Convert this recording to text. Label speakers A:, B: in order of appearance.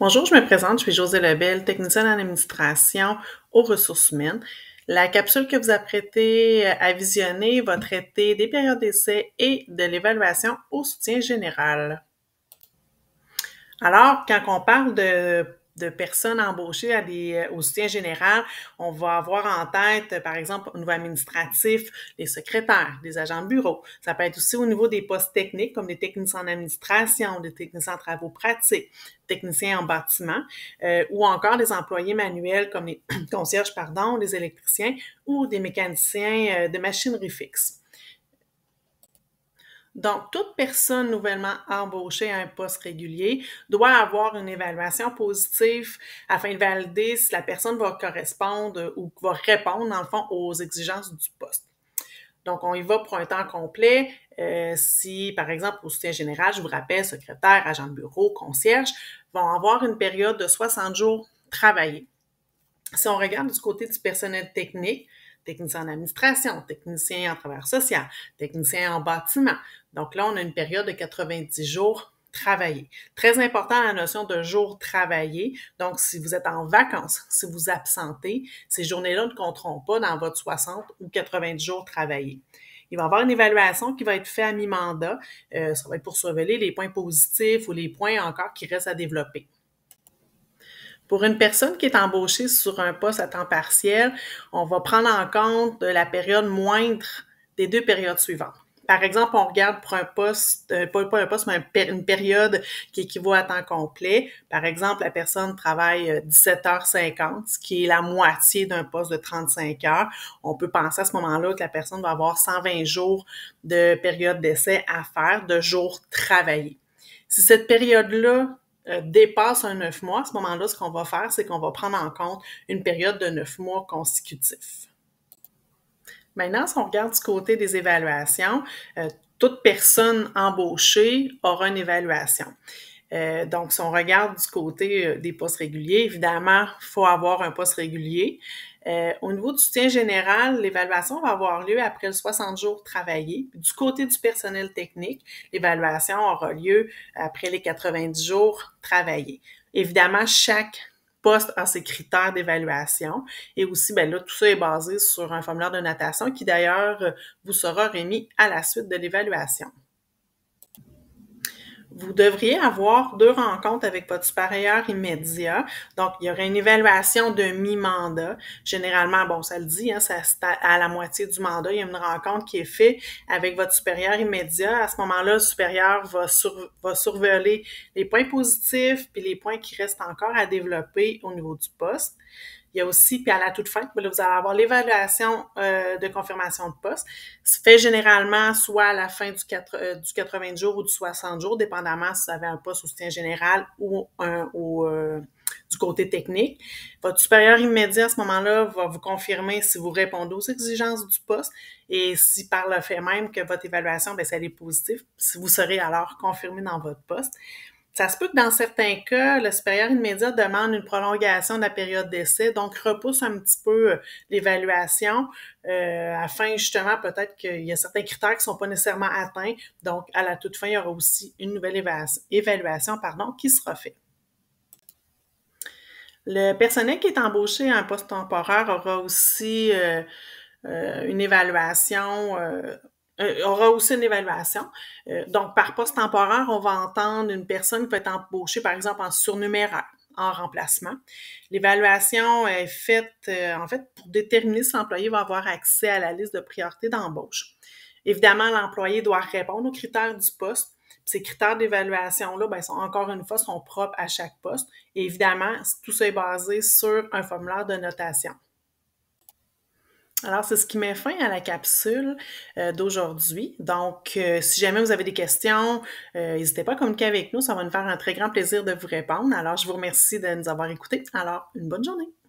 A: Bonjour, je me présente, je suis José Lebel, technicienne en administration aux ressources humaines. La capsule que vous apprêtez à visionner va traiter des périodes d'essai et de l'évaluation au soutien général. Alors, quand on parle de de personnes embauchées à des, euh, au soutien général, on va avoir en tête, euh, par exemple, au niveau administratif, les secrétaires, les agents de bureau. Ça peut être aussi au niveau des postes techniques, comme des techniciens en administration, des techniciens en travaux pratiques, techniciens en bâtiment, euh, ou encore des employés manuels comme les concierges, pardon, les électriciens ou des mécaniciens de machinerie fixe. Donc, toute personne nouvellement embauchée à un poste régulier doit avoir une évaluation positive afin de valider si la personne va correspondre ou va répondre, dans le fond, aux exigences du poste. Donc, on y va pour un temps complet. Euh, si, par exemple, au soutien général, je vous rappelle, secrétaire, agent de bureau, concierge, vont avoir une période de 60 jours travaillés. Si on regarde du côté du personnel technique, technicien en administration, technicien en travail social, technicien en bâtiment. Donc là, on a une période de 90 jours travaillés. Très important la notion de jour travaillé. Donc, si vous êtes en vacances, si vous absentez, ces journées-là ne compteront pas dans votre 60 ou 90 jours travaillés. Il va y avoir une évaluation qui va être faite à mi-mandat. Euh, ça va être pour surveiller les points positifs ou les points encore qui restent à développer. Pour une personne qui est embauchée sur un poste à temps partiel, on va prendre en compte la période moindre des deux périodes suivantes. Par exemple, on regarde pour un poste, euh, pas, pas, un poste, mais une période qui équivaut à temps complet. Par exemple, la personne travaille 17h50, euh, ce qui est la moitié d'un poste de 35 heures. On peut penser à ce moment-là que la personne va avoir 120 jours de période d'essai à faire, de jours travaillés. Si cette période-là euh, dépasse un neuf mois, à ce moment-là, ce qu'on va faire, c'est qu'on va prendre en compte une période de neuf mois consécutifs. Maintenant, si on regarde du côté des évaluations, euh, toute personne embauchée aura une évaluation. Euh, donc, si on regarde du côté euh, des postes réguliers, évidemment, il faut avoir un poste régulier. Euh, au niveau du soutien général, l'évaluation va avoir lieu après le 60 jours travaillés. Du côté du personnel technique, l'évaluation aura lieu après les 90 jours travaillés. Évidemment, chaque poste a ses critères d'évaluation. Et aussi, ben là, tout ça est basé sur un formulaire de notation qui d'ailleurs vous sera remis à la suite de l'évaluation vous devriez avoir deux rencontres avec votre supérieur immédiat. Donc, il y aurait une évaluation de mi-mandat. Généralement, bon, ça le dit, hein, ça, à la moitié du mandat, il y a une rencontre qui est faite avec votre supérieur immédiat. À ce moment-là, le supérieur va, sur, va surveiller les points positifs puis les points qui restent encore à développer au niveau du poste. Il y a aussi, puis à la toute fin, ben vous allez avoir l'évaluation euh, de confirmation de poste. Se fait généralement soit à la fin du, euh, du 80 jours ou du 60 jours, dépendamment si vous avez un poste au soutien général ou un euh, du côté technique. Votre supérieur immédiat à ce moment-là va vous confirmer si vous répondez aux exigences du poste et si par le fait même que votre évaluation, bien, ça elle est positive, si vous serez alors confirmé dans votre poste. Ça se peut que dans certains cas, le supérieur immédiat demande une prolongation de la période d'essai, donc repousse un petit peu euh, l'évaluation euh, afin justement peut-être qu'il y a certains critères qui ne sont pas nécessairement atteints. Donc, à la toute fin, il y aura aussi une nouvelle évaluation, pardon, qui sera faite. Le personnel qui est embauché à un poste temporaire aura aussi euh, une évaluation euh, aura aussi une évaluation. Euh, donc, par poste temporaire, on va entendre une personne qui va être embauchée, par exemple, en surnuméraire, en remplacement. L'évaluation est faite, euh, en fait, pour déterminer si l'employé va avoir accès à la liste de priorité d'embauche. Évidemment, l'employé doit répondre aux critères du poste. Ces critères d'évaluation-là, ben, sont, encore une fois, sont propres à chaque poste. Et évidemment, tout ça est basé sur un formulaire de notation. Alors, c'est ce qui met fin à la capsule euh, d'aujourd'hui. Donc, euh, si jamais vous avez des questions, euh, n'hésitez pas à communiquer avec nous. Ça va nous faire un très grand plaisir de vous répondre. Alors, je vous remercie de nous avoir écoutés. Alors, une bonne journée.